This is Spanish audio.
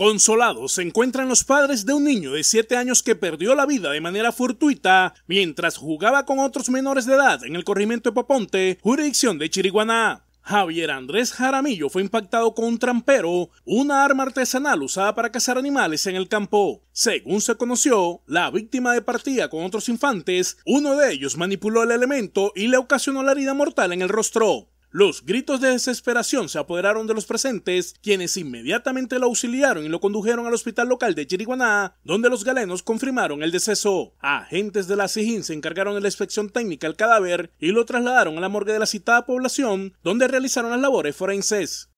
Consolados se encuentran los padres de un niño de 7 años que perdió la vida de manera fortuita mientras jugaba con otros menores de edad en el corrimiento de Poponte, jurisdicción de Chiriguaná. Javier Andrés Jaramillo fue impactado con un trampero, una arma artesanal usada para cazar animales en el campo. Según se conoció, la víctima de partida con otros infantes, uno de ellos manipuló el elemento y le ocasionó la herida mortal en el rostro. Los gritos de desesperación se apoderaron de los presentes, quienes inmediatamente lo auxiliaron y lo condujeron al hospital local de Chiriguaná, donde los galenos confirmaron el deceso. Agentes de la SIJIN se encargaron de la inspección técnica al cadáver y lo trasladaron a la morgue de la citada población, donde realizaron las labores forenses.